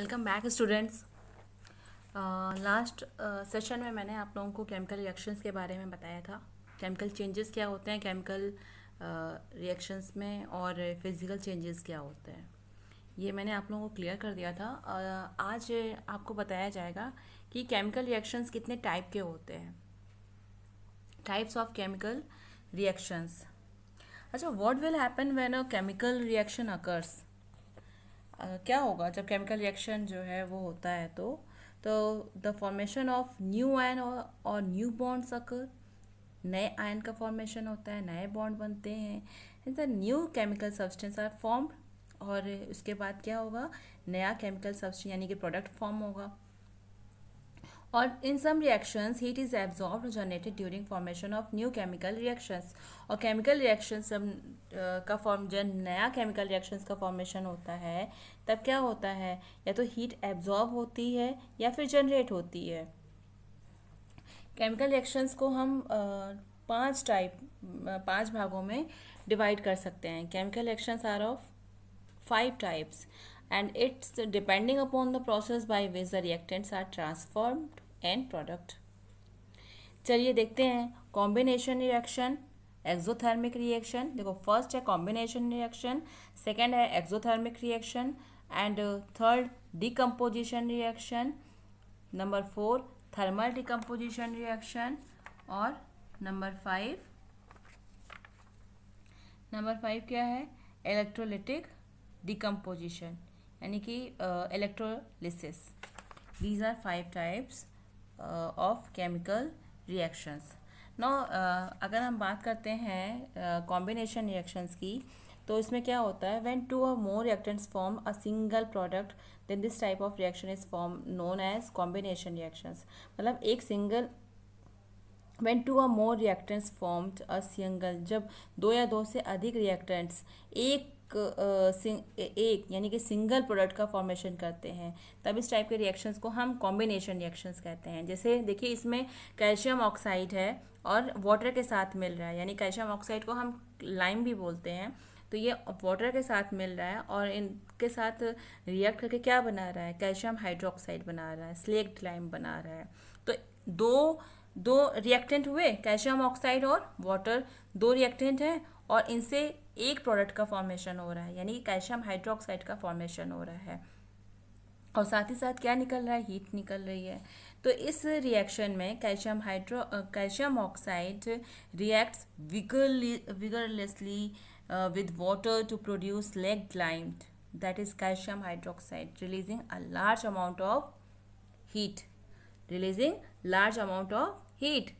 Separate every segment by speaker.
Speaker 1: Welcome back students last session में मैंने आप लोगों को केमिकल रिएक्शंस के बारे में बताया था केमिकल चेंजेस क्या होते हैं केमिकल रिएक्शंस uh, में और फिज़िकल चेंजेस क्या होते हैं ये मैंने आप लोगों को क्लियर कर दिया था uh, आज आपको बताया जाएगा कि केमिकल रिएक्शंस कितने टाइप के होते हैं टाइप्स ऑफ केमिकल रिएक्शंस अच्छा what will happen when a chemical reaction occurs क्या होगा जब केमिकल रिएक्शन जो है वो होता है तो तो the formation of new ion और न्यू बॉन्ड्स अकर नए आयन का फॉर्मेशन होता है नए बॉन्ड बनते हैं in the new chemical substance are form और उसके बाद क्या होगा नया केमिकल सब्सटेंस यानी कि प्रोडक्ट फॉर्म होगा और in some reactions heat is absorb generated during formation of new chemical reactions और केमिकल रिएक्शंस का फॉर्म जब नया केमिकल रिएक्शंस का फॉर्मेशन होता है तब क्या होता है या तो हीट एब्जॉर्ब होती है या फिर जनरेट होती है केमिकल रिएक्शंस को हम पांच टाइप पांच भागों में डिवाइड कर सकते हैं chemical reactions are of five types and it's depending upon the process by which the reactants are transformed and product चलिए देखते हैं कॉम्बिनेशन रिएक्शन एक्जोथर्मिक रिएक्शन देखो फर्स्ट है कॉम्बिनेशन रिएक्शन सेकेंड है exothermic reaction and third decomposition reaction number four thermal decomposition reaction और number five number five क्या है electrolytic decomposition यानी कि electrolysis these are five types of chemical reactions no अगर हम बात करते हैं कॉम्बिनेशन uh, रिएक्शंस की तो इसमें क्या होता है व्हेन टू और more reactants form a single product then this type of reaction is form known as combination reactions मतलब एक सिंगल वेन टू और more reactants formed a single जब दो या दो से अधिक रिएक्टेंट्स एक एक यानी कि सिंगल प्रोडक्ट का फॉर्मेशन करते हैं तब इस टाइप के रिएक्शंस को हम कॉम्बिनेशन रिएक्शंस कहते हैं जैसे देखिए इसमें कैल्शियम ऑक्साइड है और वाटर के साथ मिल रहा है यानी कैल्शियम ऑक्साइड को हम लाइम भी बोलते हैं तो ये वाटर के साथ मिल रहा है और इनके साथ रिएक्ट करके क्या बना रहा है कैल्शियम हाइड्रोक्साइड बना रहा है स्लेक्ड लाइम बना रहा है तो दो दो रिएक्टेंट हुए कैल्शियम ऑक्साइड और वाटर दो रिएक्टेंट हैं और इनसे एक प्रोडक्ट का फॉर्मेशन हो रहा है यानी कि कैल्शियम हाइड्रोक्साइड का फॉर्मेशन हो रहा है और साथ ही साथ क्या निकल रहा है हीट निकल रही है तो इस रिएक्शन में calcium hydro calcium oxide reacts vigorously with water to produce leg lime that is calcium hydroxide releasing a large amount of heat releasing large amount of heat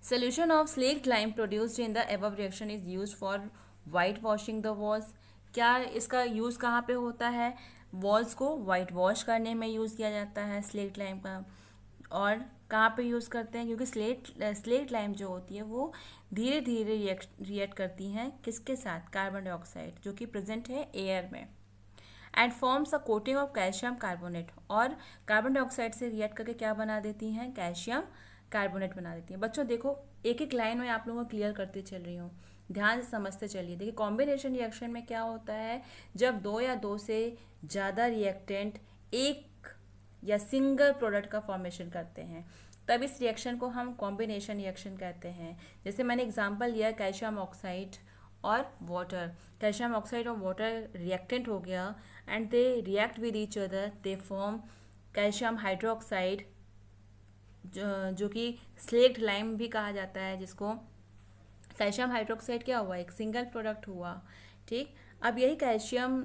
Speaker 1: Solution of slaked lime produced in the above reaction is used for white washing the walls. क्या इसका use कहाँ पे होता है walls को white wash करने में use किया जाता है स्लेट लाइम का और कहाँ पे यूज़ करते हैं क्योंकि स्लेट स्लेट लाइम जो होती है वो धीरे धीरे रिएक्ट करती हैं किसके साथ कार्बन डाइऑक्साइड जो कि प्रेजेंट है एयर में and forms a coating of calcium carbonate और कार्बन डाइऑक्साइड से रिएक्ट करके क्या बना देती हैं कैल्शियम कार्बोनेट बना देती हैं बच्चों देखो एक एक लाइन में आप लोगों को क्लियर करते चल रही हूँ ध्यान से समझते चलिए देखिए कॉम्बिनेशन रिएक्शन में क्या होता है जब दो या दो से ज़्यादा रिएक्टेंट एक या सिंगल प्रोडक्ट का फॉर्मेशन करते हैं तब इस रिएक्शन को हम कॉम्बिनेशन रिएक्शन कहते हैं जैसे मैंने एग्जाम्पल लिया कैल्शियम ऑक्साइड और वाटर कैल्शियम ऑक्साइड और वाटर रिएक्टेंट हो गया and they react with each other they form calcium hydroxide जो, कि स्लेक्ड लाइम भी कहा जाता है जिसको कैल्शियम हाइड्रोक्साइड क्या हुआ एक सिंगल प्रोडक्ट हुआ ठीक अब यही कैल्शियम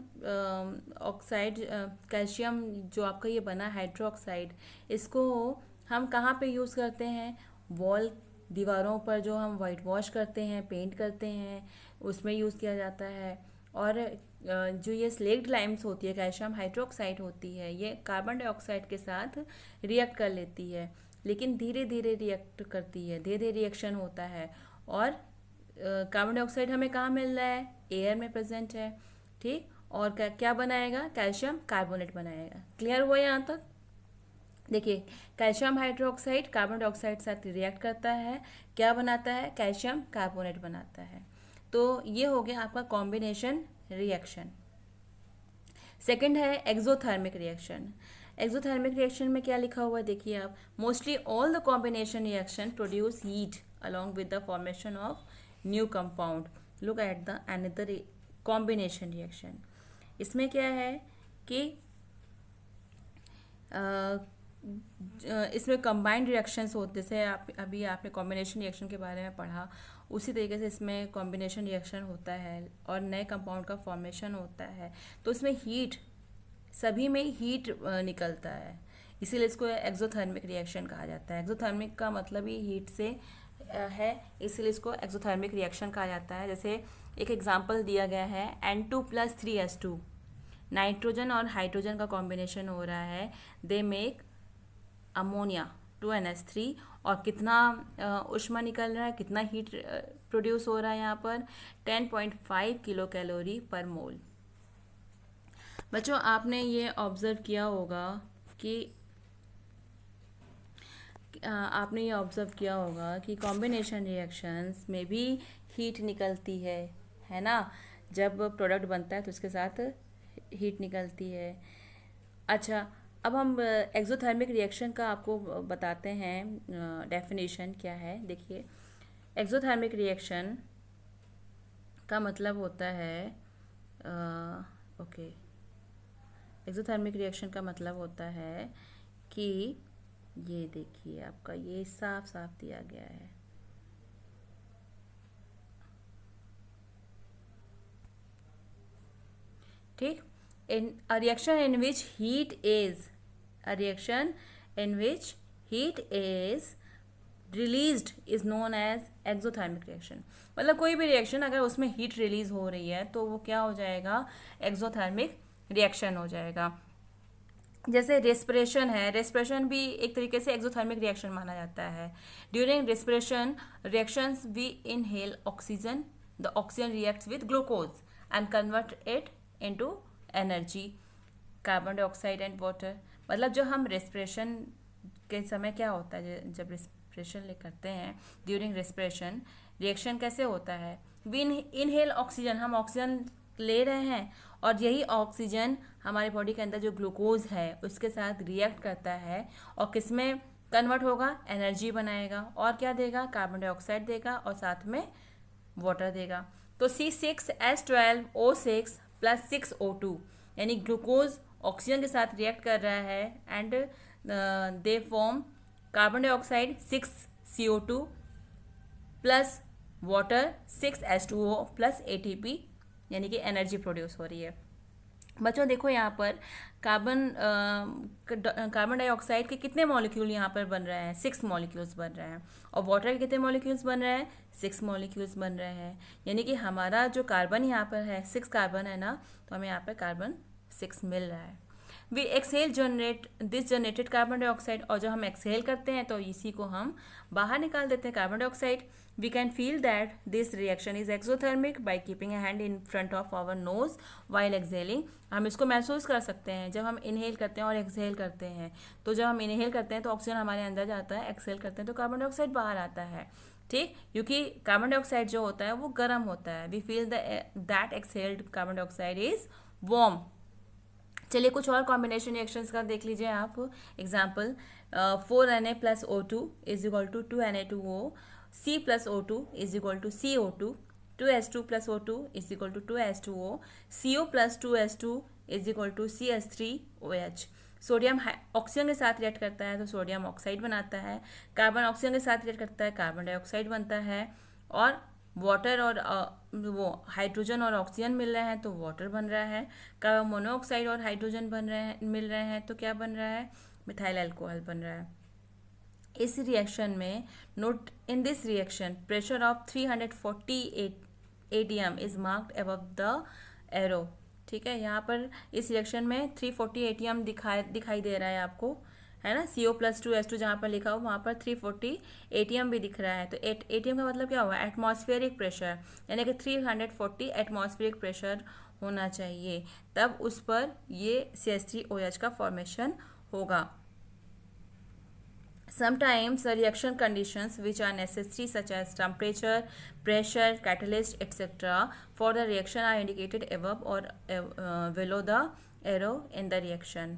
Speaker 1: ऑक्साइड कैल्शियम जो आपका ये बना हाइड्रोक्साइड इसको हम कहाँ पे यूज़ करते हैं वॉल दीवारों पर जो हम वाइट वॉश करते हैं पेंट करते हैं उसमें यूज़ किया जाता है और जो ये स्लेक्ड लाइम्स होती है कैल्शियम हाइड्रोक्साइड होती है ये कार्बन डाइऑक्साइड के साथ रिएक्ट कर लेती है लेकिन धीरे धीरे रिएक्ट करती है धीरे धीरे रिएक्शन होता है और कार्बन डाइऑक्साइड हमें कहाँ मिल रहा है एयर में प्रेजेंट है ठीक और क्या बनाएगा कैल्शियम कार्बोनेट बनाएगा क्लियर हुआ यहाँ तक देखिए कैल्शियम हाइड्रोक्साइड कार्बन डाइऑक्साइड के साथ रिएक्ट करता है क्या बनाता है कैल्शियम कार्बोनेट बनाता है तो ये हो गया आपका कॉम्बिनेशन रिएक्शन सेकंड है एक्जोथर्मिक रिएक्शन एक्जोथर्मिक रिएक्शन में क्या लिखा हुआ है देखिए आप mostly all the combination reaction produce heat along with the formation of new compound look at the another combination reaction इसमें क्या है कि इसमें कंबाइंड रिएक्शंस होते जैसे आप अभी आपने कॉम्बिनेशन रिएक्शन के बारे में पढ़ा उसी तरीके से इसमें कॉम्बिनेशन रिएक्शन होता है और नए कंपाउंड का फॉर्मेशन होता है तो इसमें हीट सभी में हीट निकलता है इसीलिए इसको एक्जोथर्मिक रिएक्शन कहा जाता है एक्जोथर्मिक का मतलब ही हीट से है इसीलिए इसको एक्जोथर्मिक रिएक्शन कहा जाता है जैसे एक एग्जाम्पल दिया गया है N two plus three S two nitrogen और हाइड्रोजन का कॉम्बिनेशन हो रहा है they make ammonia two N S three और कितना उष्मा निकल रहा है कितना हीट प्रोड्यूस हो रहा है यहाँ पर ten point five kilo calorie per mole बच्चों आपने ये ऑब्ज़र्व किया होगा कि आपने ये ऑब्ज़र्व किया होगा कि कॉम्बिनेशन रिएक्शंस में भी हीट निकलती है है ना जब प्रोडक्ट बनता है तो उसके साथ हीट निकलती है अच्छा अब हम एक्सोथर्मिक रिएक्शन का आपको बताते हैं डेफिनेशन क्या है देखिए एक्जोथर्मिक रिएक्शन का मतलब होता है आ, ओके एक्सोथर्मिक रिएक्शन का मतलब होता है कि ये देखिए आपका ये साफ साफ दिया गया है ठीक in a reaction in which heat is a reaction in which heat is release is known as exothermic reaction मतलब कोई भी रिएक्शन अगर उसमें हीट रिलीज़ हो रही है तो वो क्या हो जाएगा एक्सोथर्मिक रिएक्शन हो जाएगा जैसे रेस्परेशन है रेस्परेशन भी एक तरीके से एक्जोथर्मिक रिएक्शन माना जाता है during respiration reactions we inhale oxygen the oxygen reacts with glucose and convert it into energy carbon dioxide and water मतलब जो हम रेस्परेशन के समय क्या होता है जब रेस्परेशन ले करते हैं ड्यूरिंग रेस्परेशन रिएक्शन कैसे होता है वी इनहेल ऑक्सीजन हम ऑक्सीजन ले रहे हैं और यही ऑक्सीजन हमारे बॉडी के अंदर जो ग्लूकोज है उसके साथ रिएक्ट करता है और किसमें कन्वर्ट होगा एनर्जी बनाएगा और क्या देगा कार्बन डाइऑक्साइड देगा और साथ में वाटर देगा तो C six S twelve O six plus six O two यानी ग्लूकोज ऑक्सीजन के साथ रिएक्ट कर रहा है and they form carbon dioxide six C O two plus water six S two O plus A T P यानी कि energy produce हो रही है बच्चों देखो यहाँ पर कार्बन कार्बन डाइऑक्साइड के कितने मॉलिक्यूल यहाँ पर बन रहे हैं सिक्स मॉलिक्यूल्स बन रहे हैं और वाटर के कितने मॉलिक्यूल्स बन रहे हैं सिक्स मॉलिक्यूल्स बन रहे हैं यानी कि हमारा जो कार्बन यहाँ पर है सिक्स कार्बन है ना तो हमें यहाँ पर कार्बन सिक्स मिल रहा है we exhale generate this generated carbon dioxide और जब हम एक्सेल करते हैं तो इसी को हम बाहर निकाल देते हैं carbon dioxide we can feel that this reaction is exothermic by keeping a hand in front of our nose while exhaling हम इसको महसूस कर सकते हैं जब हम इनहेल करते हैं और एक्सहेल करते हैं तो जब हम इनहेल करते हैं तो ऑक्सीजन हमारे अंदर जाता है एक्सहेल करते हैं तो कार्बन डाइऑक्साइड बाहर आता है ठीक क्योंकि कार्बन डाइऑक्साइड जो होता है वो गर्म होता है we feel that exhaled carbon dioxide is warm चलिए कुछ और कॉम्बिनेशन रिएक्शंस का देख लीजिए आप example four N A plus O two is equal to two N A two O C plus O two is to to C O two two S two plus O two is is two two S two O C O plus two S two is two C S three O H sodium oxygen के साथ react करता है तो sodium oxide बनाता है carbon oxygen के साथ react करता है कार्बन डाइऑक्साइड बनता है और वाटर और वो हाइड्रोजन और ऑक्सीजन मिल रहे हैं तो वाटर बन रहा है कार्बन मोनोऑक्साइड और हाइड्रोजन बन रहे हैं मिल रहे हैं तो क्या बन रहा है मिथाइल अल्कोहल बन रहा है इस रिएक्शन में note in this reaction pressure of 348 hundred forty is marked above the arrow ठीक है यहाँ पर इस रिएक्शन में 340 फोर्टी दिखाई दिखाई दे रहा है आपको है ना C O plus two S two जहाँ पर लिखा हो वहाँ पर three forty A T M भी दिख रहा है तो एट ए टी एम का मतलब क्या हुआ एटमॉस्फेरिक प्रेशर यानी कि three hundred forty atmospheric pressure होना चाहिए तब उस पर ये C S three O H का फॉर्मेशन होगा Sometimes the reaction conditions which are necessary such as temperature, pressure, catalyst etc. for the reaction are indicated above or uh, below the arrow in the reaction,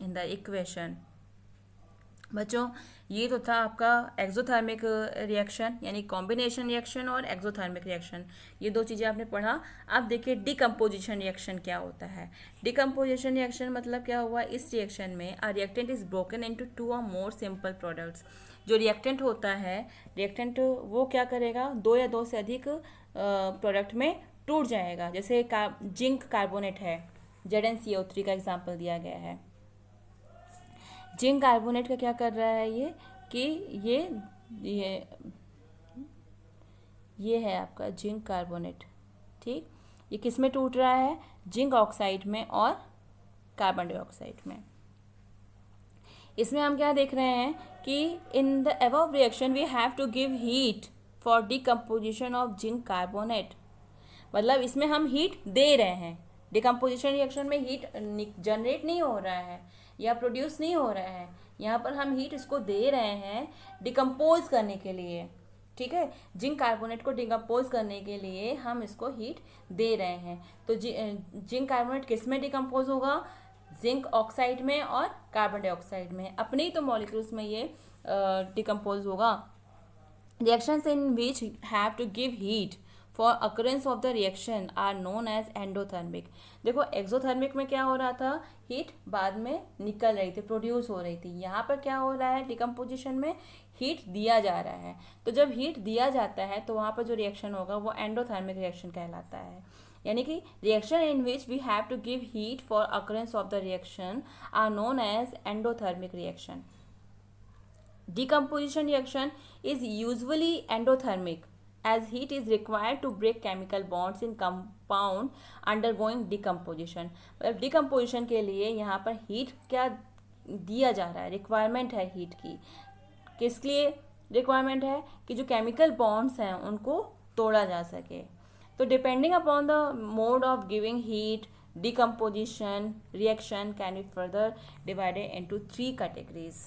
Speaker 1: in the equation. बच्चों ये तो था आपका exothermic reaction यानी combination reaction और exothermic reaction ये दो चीज़ें आपने पढ़ा अब देखिए डिकम्पोजिशन रिएक्शन क्या होता है डिकम्पोजिशन रिएक्शन मतलब क्या हुआ इस रिएक्शन में a reactant is broken into two और मोर सिंपल प्रोडक्ट्स जो रिएक्टेंट होता है रिएक्टेंट वो क्या करेगा दो या दो से अधिक प्रोडक्ट में टूट जाएगा जैसे का जिंक कार्बोनेट है Z N C O three का एग्जाम्पल दिया गया है जिंक कार्बोनेट का क्या कर रहा है ये कि ये ये ये है आपका जिंक कार्बोनेट ठीक ये किस में टूट रहा है जिंक ऑक्साइड में और कार्बन डाइऑक्साइड में इसमें हम क्या देख रहे हैं कि in the above reaction we have to give heat for decomposition of zinc carbonate मतलब इसमें हम हीट दे रहे हैं डिकम्पोजिशन रिएक्शन में हीट जनरेट नहीं हो रहा है या प्रोड्यूस नहीं हो रहा है यहाँ पर हम हीट इसको दे रहे हैं डिकम्पोज करने के लिए ठीक है जिंक कार्बोनेट को डिकम्पोज करने के लिए हम इसको हीट दे रहे हैं तो जि, जिंक कार्बोनेट किस में डिकम्पोज होगा जिंक ऑक्साइड में और कार्बन डाइऑक्साइड में अपने ही तो मॉलिक्यूल्स में ये डिकम्पोज होगा reactions in which have to give heat for occurrence of the reaction are known as endothermic देखो एक्सोथर्मिक में क्या हो रहा था हीट बाद में निकल रही थी प्रोड्यूस हो रही थी यहाँ पर क्या हो रहा है डिकम्पोजिशन में हीट दिया जा रहा है तो जब हीट दिया जाता है तो वहाँ पर जो रिएक्शन होगा वो एंडोथर्मिक रिएक्शन कहलाता है यानी कि reaction in which we have to give heat for occurrence of the reaction are known as endothermic reaction decomposition reaction is usually endothermic as heat is required to break chemical bonds in compound undergoing decomposition मतलब decomposition के लिए यहाँ पर heat क्या दिया जा रहा है requirement है heat की किस लिए रिक्वायरमेंट है कि जो केमिकल बॉन्ड्स हैं उनको तोड़ा जा सके तो depending upon the mode of giving heat decomposition reaction can be further divided into three categories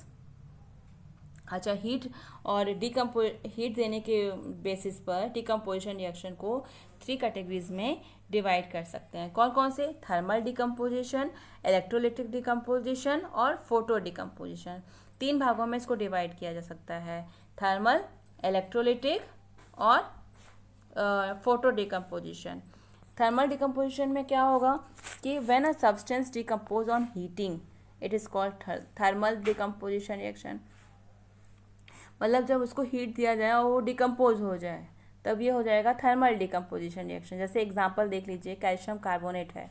Speaker 1: अच्छा हीट और डिकम्पो हीट देने के बेसिस पर डिकम्पोजिशन रिएक्शन को थ्री कैटेगरीज में डिवाइड कर सकते हैं कौन कौन से थर्मल डिकम्पोजिशन इलेक्ट्रोलिटिक डिकम्पोजिशन और फोटो डिकम्पोजिशन तीन भागों में इसको डिवाइड किया जा सकता है थर्मल इलेक्ट्रोलिटिक और फोटो डिकम्पोजिशन थर्मल डिकम्पोजिशन में क्या होगा कि when a substance decompose on heating it is called thermal decomposition reaction मतलब जब उसको हीट दिया जाए और वो डिकम्पोज हो जाए तब ये हो जाएगा थर्मल डिकम्पोजिशन रिएक्शन जैसे एग्जाम्पल देख लीजिए कैल्शियम कार्बोनेट है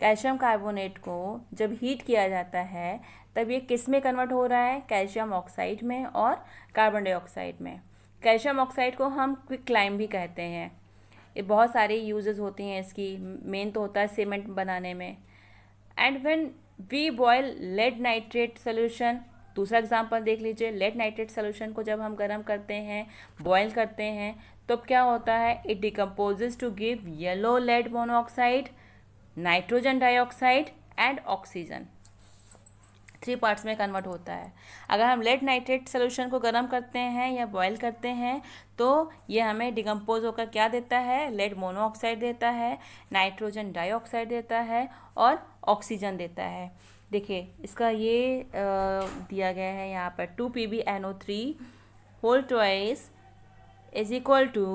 Speaker 1: कैल्शियम कार्बोनेट को जब हीट किया जाता है तब ये किस में कन्वर्ट हो रहा है कैल्शियम ऑक्साइड में और कार्बन डाइऑक्साइड में कैल्शियम ऑक्साइड को हम क्विक लाइम भी कहते हैं ये बहुत सारे यूजेस होते हैं इसकी मेन तो होता है सीमेंट बनाने में and when we boil lead nitrate solution दूसरा एग्जाम्पल देख लीजिए लेड नाइट्रेट सोल्यूशन को जब हम गर्म करते हैं बॉयल करते हैं तो क्या होता है it decomposes to give yellow lead monoxide nitrogen dioxide and oxygen three parts में कन्वर्ट होता है अगर हम लेड नाइट्रेट सोल्यूशन को गर्म करते हैं या बॉयल करते हैं तो ये हमें डिकम्पोज होकर क्या देता है लेड मोनोऑक्साइड देता है नाइट्रोजन डाइऑक्साइड देता है और ऑक्सीजन देता है देखिए इसका ये आ, दिया गया है यहाँ पर two P B N O three whole twice is equal to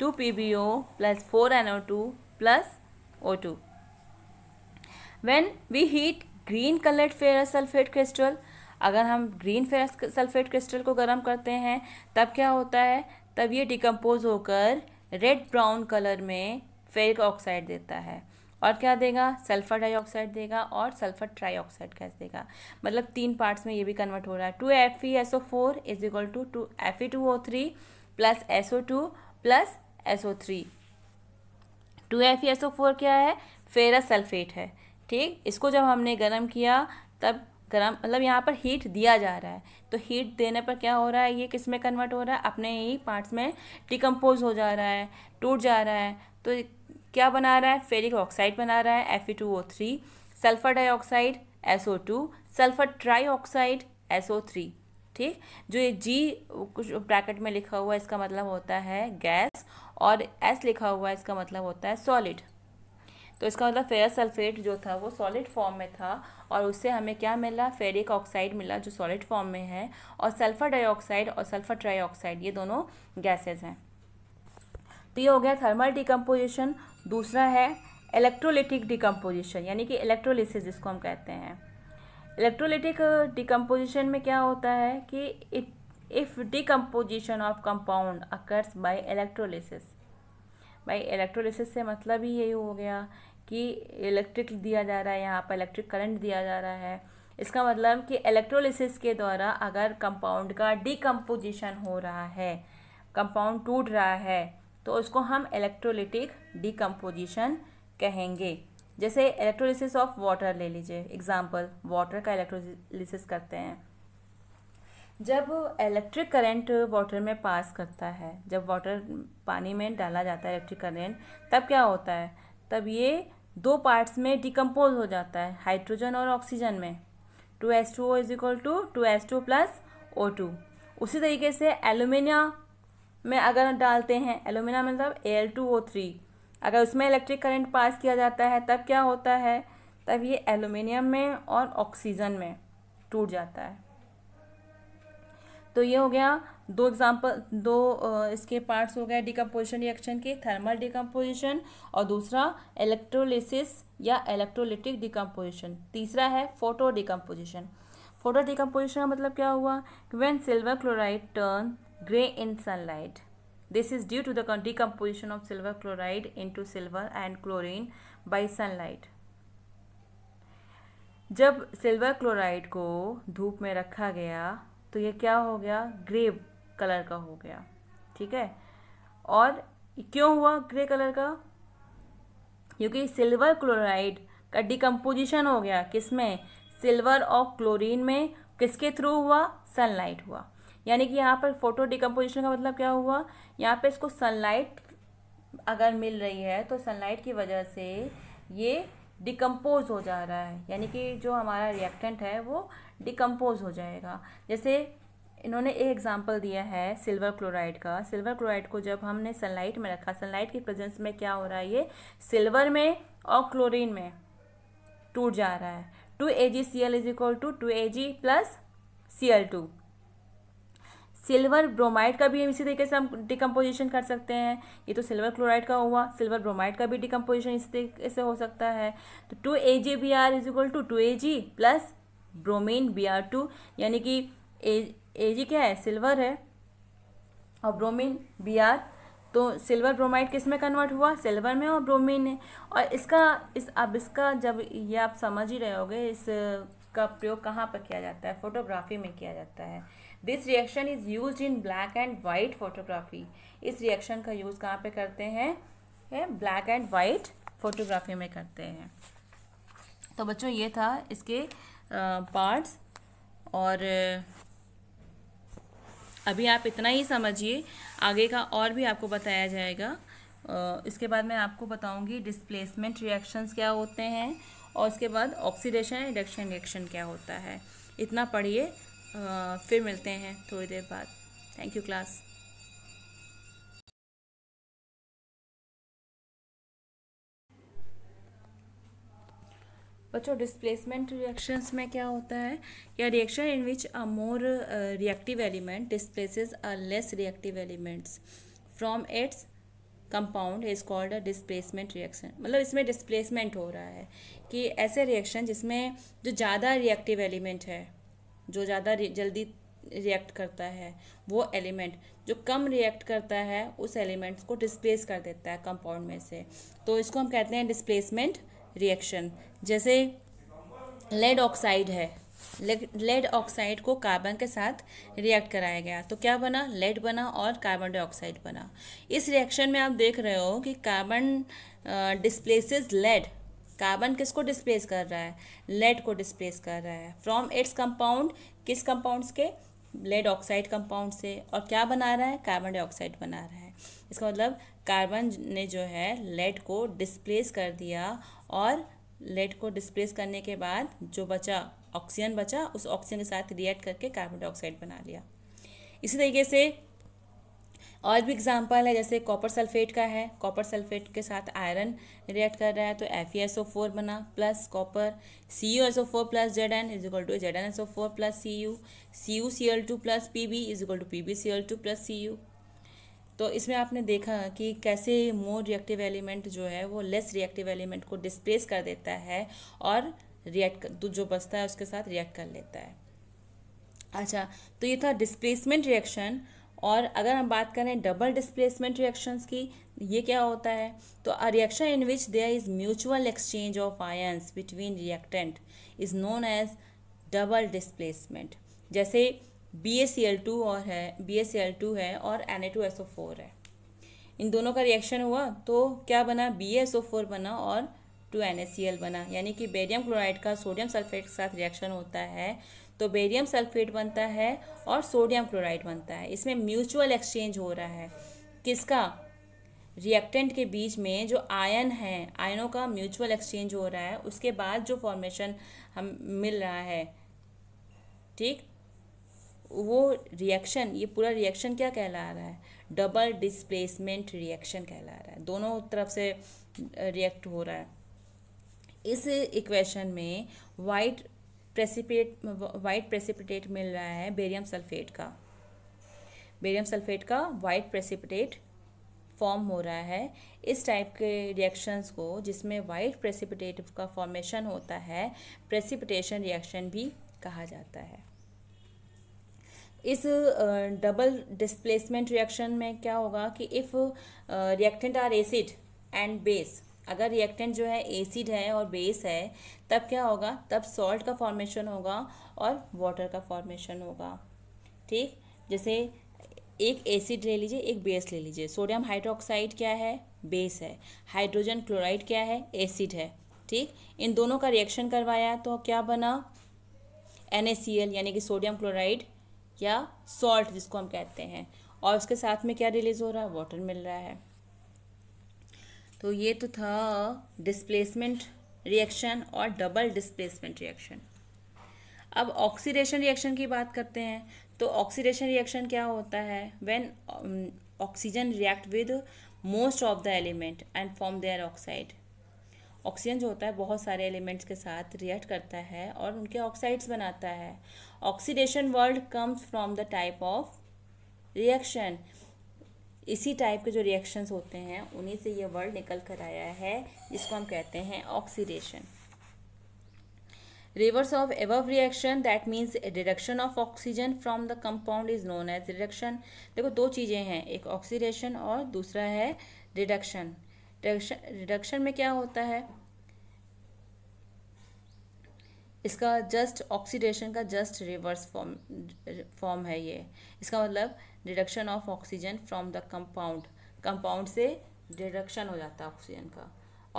Speaker 1: two P B O plus four N O two plus O two when we heat green coloured ferrous sulphate crystal अगर हम green ferrous sulphate crystal को गर्म करते हैं तब क्या होता है तब ये डिकम्पोज होकर रेड ब्राउन कलर में फेरिक ऑक्साइड देता है और क्या देगा सल्फर डाइऑक्साइड देगा और सल्फर ट्राईऑक्साइड गैस देगा मतलब तीन पार्ट्स में ये भी कन्वर्ट हो रहा है two F E S O four is equal to two F E two O three plus S O two plus S O three two F E S O four क्या है ferrous sulphate है ठीक इसको जब हमने गर्म किया तब गर्म मतलब यहाँ पर हीट दिया जा रहा है तो हीट देने पर क्या हो रहा है ये किस में कन्वर्ट हो रहा है अपने ही पार्ट्स में डिकम्पोज हो जा रहा है टूट जा रहा है तो क्या बना रहा है फेरिक ऑक्साइड बना रहा है F two O three sulphur dioxide S O two sulphur trioxide S O three ठीक जो ये जी कुछ ब्रैकेट में लिखा हुआ है इसका मतलब होता है गैस और एस लिखा हुआ है इसका मतलब होता है सॉलिड तो इसका मतलब फेरस सल्फेट जो था वो सॉलिड फॉर्म में था और उससे हमें क्या मिला फेरिक ऑक्साइड मिला जो सॉलिड फॉर्म में है और सल्फ़र डाइऑक्साइड और सल्फ़र ट्राईऑक्साइड ये दोनों गैसेज हैं तो ये हो गया थर्मल डिकम्पोजिशन दूसरा है इलेक्ट्रोलिटिक डिकम्पोजिशन यानी कि इलेक्ट्रोलिस जिसको हम कहते हैं इलेक्ट्रोलिटिक डिकम्पोजिशन में क्या होता है कि if decomposition of compound occurs by electrolysis भाई इलेक्ट्रोलिसिस से मतलब ही यही हो गया कि इलेक्ट्रिक दिया जा रहा है यहाँ पर इलेक्ट्रिक करंट दिया जा रहा है इसका मतलब कि इलेक्ट्रोलिसिस के द्वारा अगर कंपाउंड का डिकम्पोजिशन हो रहा है कंपाउंड टूट रहा है तो इसको हम इलेक्ट्रोलिटिक डिकम्पोजिशन कहेंगे जैसे इलेक्ट्रोलिसिस ऑफ वाटर ले लीजिए एग्जाम्पल वाटर का इलेक्ट्रोलिसिस करते हैं जब इलेक्ट्रिक करंट वाटर में पास करता है जब वाटर पानी में डाला जाता है इलेक्ट्रिक करंट तब क्या होता है तब ये दो पार्ट्स में डिकम्पोज हो जाता है हाइड्रोजन और ऑक्सीजन में two S two O is equal to two S two plus O two उसी तरीके से एलुमिनिया में अगर डालते हैं एलुमिना मतलब एल टू ओ थ्री अगर उसमें इलेक्ट्रिक करंट पास किया जाता है तब क्या होता है तब ये एलुमिनियम में और ऑक्सीजन में टूट जाता है तो ये हो गया दो एग्जाम्पल दो इसके पार्ट्स हो गए डिकम्पोजिशन रिएक्शन के थर्मल डिकम्पोजिशन और दूसरा इलेक्ट्रोलिसिस या इलेक्ट्रोलिटिक डिकम्पोजिशन तीसरा है फोटो डिकम्पोजिशन फोटो डिकम्पोजिशन का मतलब क्या हुआ when silver chloride turn grey in sunlight this is due to the decomposition of silver chloride to silver and chlorine by sunlight जब सिल्वर क्लोराइड को धूप में रखा गया तो ये क्या हो गया ग्रे कलर का हो गया ठीक है और क्यों हुआ ग्रे कलर का क्योंकि सिल्वर क्लोराइड का डिकम्पोजिशन हो गया किसमें सिल्वर और क्लोरीन में किसके थ्रू हुआ सनलाइट हुआ यानी कि यहाँ पर फोटो डिकम्पोजिशन का मतलब क्या हुआ यहाँ पे इसको सनलाइट अगर मिल रही है तो सनलाइट की वजह से ये डिकम्पोज हो जा रहा है यानी कि जो हमारा रिएक्टेंट है वो डिकम्पोज हो जाएगा जैसे इन्होंने एक एग्जाम्पल दिया है सिल्वर क्लोराइड का सिल्वर क्लोराइड को जब हमने सनलाइट में रखा सनलाइट की प्रेजेंस में क्या हो रहा है ये सिल्वर में और क्लोरीन में टूट जा रहा है two A G C L is equal to two A G plus C L two silver bromide का भी हम इसी तरीके से हम डिकम्पोजिशन कर सकते हैं ये तो सिल्वर क्लोराइड का हुआ सिल्वर ब्रोमाइड का भी डिकम्पोजिशन इसी तरीके से हो सकता है तो two A G B R is equal to two A G plus bromine B R two यानी कि ए जी क्या है सिल्वर है और ब्रोमीन बी आर तो सिल्वर ब्रोमाइड किस में कन्वर्ट हुआ सिल्वर में और ब्रोमीन में और इसका इस अब इसका जब ये आप समझ ही रहे होगे इसका प्रयोग कहाँ पर किया जाता है फोटोग्राफी में किया जाता है this reaction is use in black and white photography इस रिएक्शन का यूज़ कहाँ पे करते हैं ब्लैक एंड वाइट फोटोग्राफी में करते हैं तो बच्चों ये था इसके पार्ट्स और अभी आप इतना ही समझिए आगे का और भी आपको बताया जाएगा इसके बाद मैं आपको बताऊंगी डिस्प्लेसमेंट रिएक्शंस क्या होते हैं और उसके बाद ऑक्सीडेशन रिडक्शन रिएक्शन क्या होता है इतना पढ़िए फिर मिलते हैं थोड़ी देर बाद थैंक यू क्लास बच्चों डिस्प्लेसमेंट रिएक्शंस में क्या होता है या reaction in which a more reactive element displaces a less reactive elements from its compound is called a displacement reaction मतलब इसमें डिस्प्लेसमेंट हो रहा है कि ऐसे रिएक्शन जिसमें जो ज़्यादा रिएक्टिव एलिमेंट है जो ज़्यादा जल्दी रिएक्ट करता है वो एलिमेंट जो कम रिएक्ट करता है उस एलिमेंट्स को डिस्प्लेस कर देता है कंपाउंड में से तो इसको हम कहते हैं डिस्प्लेसमेंट रिएक्शन जैसे लेड ऑक्साइड है लेड ऑक्साइड को कार्बन के साथ रिएक्ट कराया गया तो क्या बना लेड बना और कार्बन डाइऑक्साइड बना इस रिएक्शन में आप देख रहे हो कि कार्बन डिस्प्लेसेस लेड कार्बन किसको डिस्प्लेस कर रहा है लेड को डिस्प्लेस कर रहा है फ्रॉम इट्स कंपाउंड किस कंपाउंड के लेड ऑक्साइड कंपाउंड से और क्या बना रहा है कार्बन डाइऑक्साइड बना रहा है इसका मतलब कार्बन ने जो है लेड को डिस्प्लेस कर दिया और लेड को डिस्प्लेस करने के बाद जो बचा ऑक्सीजन बचा उस ऑक्सीजन के साथ रिएक्ट करके कार्बन डाइऑक्साइड बना लिया इसी तरीके से और भी एग्जाम्पल है जैसे कॉपर सल्फेट का है कॉपर सल्फेट के साथ आयरन रिएक्ट कर रहा है तो एफ एस ओ फोर बना plus copper C U S O four plus Z N is equal to Z N S O four plus C U C U C L two plus P B is equal to P B C L two plus C U तो इसमें आपने देखा कि कैसे मोर reactive element जो है वो less reactive element को डिस्प्लेस कर देता है और रिएक्ट जो बचता है उसके साथ रिएक्ट कर लेता है अच्छा तो ये था डिस्प्लेसमेंट रिएक्शन और अगर हम बात करें डबल डिस्प्लेसमेंट रिएक्शंस की ये क्या होता है तो a reaction in which there is mutual exchange of ions between reactant is known as double displacement जैसे B A C L two और है B A C L two है और N A two S O four है इन दोनों का reaction हुआ तो क्या बना बी एस ओ फोर बना और two N A C L बना यानी कि बेरियम क्लोराइड का सोडियम सल्फेट के साथ रिएक्शन होता है तो बेरियम सल्फेट बनता है और सोडियम क्लोराइड बनता है इसमें म्यूचुअल एक्सचेंज हो रहा है किसका रिएक्टेंट के बीच में जो आयन है आयनों का म्यूचुअल एक्सचेंज हो रहा है उसके बाद जो फॉर्मेशन हम मिल रहा है ठीक वो रिएक्शन ये पूरा रिएक्शन क्या कहला रहा है डबल डिस्प्लेसमेंट रिएक्शन कहला रहा है दोनों तरफ से रिएक्ट हो रहा है इस इक्वेशन में वाइट प्रेसिपेट वाइट प्रेसिपिटेट मिल रहा है बेरियम सल्फेट का बेरियम सल्फेट का वाइट प्रेसिपिटेट फॉर्म हो रहा है इस टाइप के रिएक्शंस को जिसमें वाइट प्रेसिपिटेट का फॉर्मेशन होता है प्रेसिपिटेशन रिएक्शन भी कहा जाता है इस डबल डिस्प्लेसमेंट रिएक्शन में क्या होगा कि if reactant are acid and base अगर रिएक्टेंट जो है एसिड है और बेस है तब क्या होगा तब सॉल्ट का फॉर्मेशन होगा और वाटर का फॉर्मेशन होगा ठीक जैसे एक एसिड ले लीजिए एक बेस ले लीजिए सोडियम हाइड्रोक्साइड क्या है बेस है हाइड्रोजन क्लोराइड क्या है एसिड है ठीक इन दोनों का रिएक्शन करवाया तो क्या बना एन यानी कि सोडियम क्लोराइड या सॉल्ट जिसको हम कहते हैं और उसके साथ में क्या रिलीज़ हो रहा है वाटर मिल रहा है तो ये तो था डिस्प्लेसमेंट रिएक्शन और डबल डिस्प्लेसमेंट रिएक्शन अब ऑक्सीडेशन रिएक्शन की बात करते हैं तो ऑक्सीडेशन रिएक्शन क्या होता है when oxygen react with most of the element and form their oxide oxygen जो होता है बहुत सारे एलिमेंट्स के साथ रिएक्ट करता है और उनके ऑक्साइड्स बनाता है oxidation word comes from the type of reaction इसी टाइप के जो रिएक्शंस होते हैं उन्हीं से ये वर्ड निकल कर आया है जिसको हम कहते हैं oxidation reverse of above reaction that means deduction of oxygen from the compound is known as reduction देखो दो चीज़ें हैं एक ऑक्सीडेशन और दूसरा है रिडक्शन रिडक्शन में क्या होता है इसका जस्ट ऑक्सीडेशन का जस्ट रिवर्स फॉर्म फॉर्म है ये इसका मतलब reduction of oxygen from the compound compound से रिडक्शन हो जाता है ऑक्सीजन का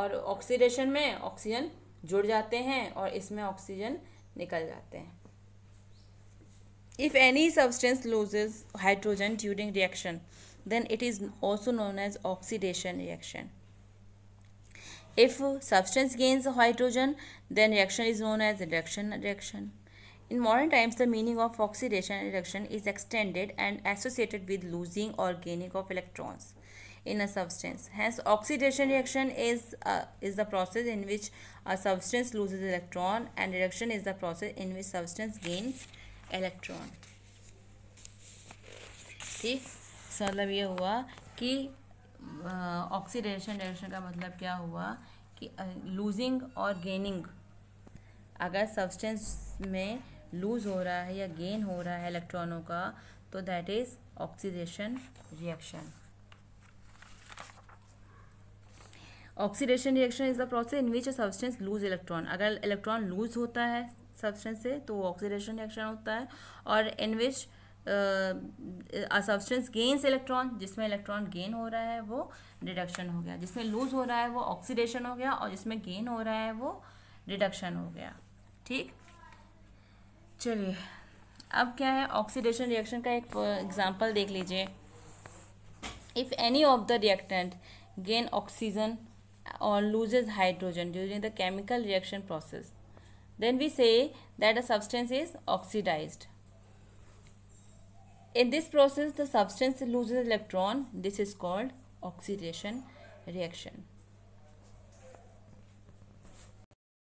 Speaker 1: और ऑक्सीडेशन में ऑक्सीजन जुड़ जाते हैं और इसमें ऑक्सीजन निकल जाते हैं if any substance loses hydrogen during reaction then it is also known as oxidation reaction If substance gains hydrogen, then reaction is known as reduction reaction. In modern times, the meaning of oxidation reduction is extended and associated with losing or gaining of electrons in a substance. Hence, oxidation reaction is, uh, is the process in which a substance loses electron and reduction is the process in which substance gains electron. ठीक मतलब ये हुआ कि oxidation reaction का मतलब क्या हुआ कि लूजिंग और गेनिंग अगर सब्सटेंस में लूज हो रहा है या गेन हो रहा है इलेक्ट्रॉनों का तो that is oxidation reaction oxidation reaction is the process in which a substance lose electron अगर इलेक्ट्रॉन लूज होता है सब्सटेंस से तो ऑक्सीडेशन रिएक्शन होता है और in which substance gains electron जिसमें इलेक्ट्रॉन गेन हो रहा है वो डिडक्शन हो गया जिसमें लूज हो रहा है वो ऑक्सीडेशन हो गया और जिसमें गेन हो रहा है वो डिडक्शन हो गया ठीक चलिए अब क्या है ऑक्सीडेशन रिएक्शन का एक एग्जांपल देख लीजिए if any of the reactant gain oxygen और loses hydrogen during the chemical reaction process then we say that a substance is oxidised In this process, the substance loses electron. This is called oxidation reaction.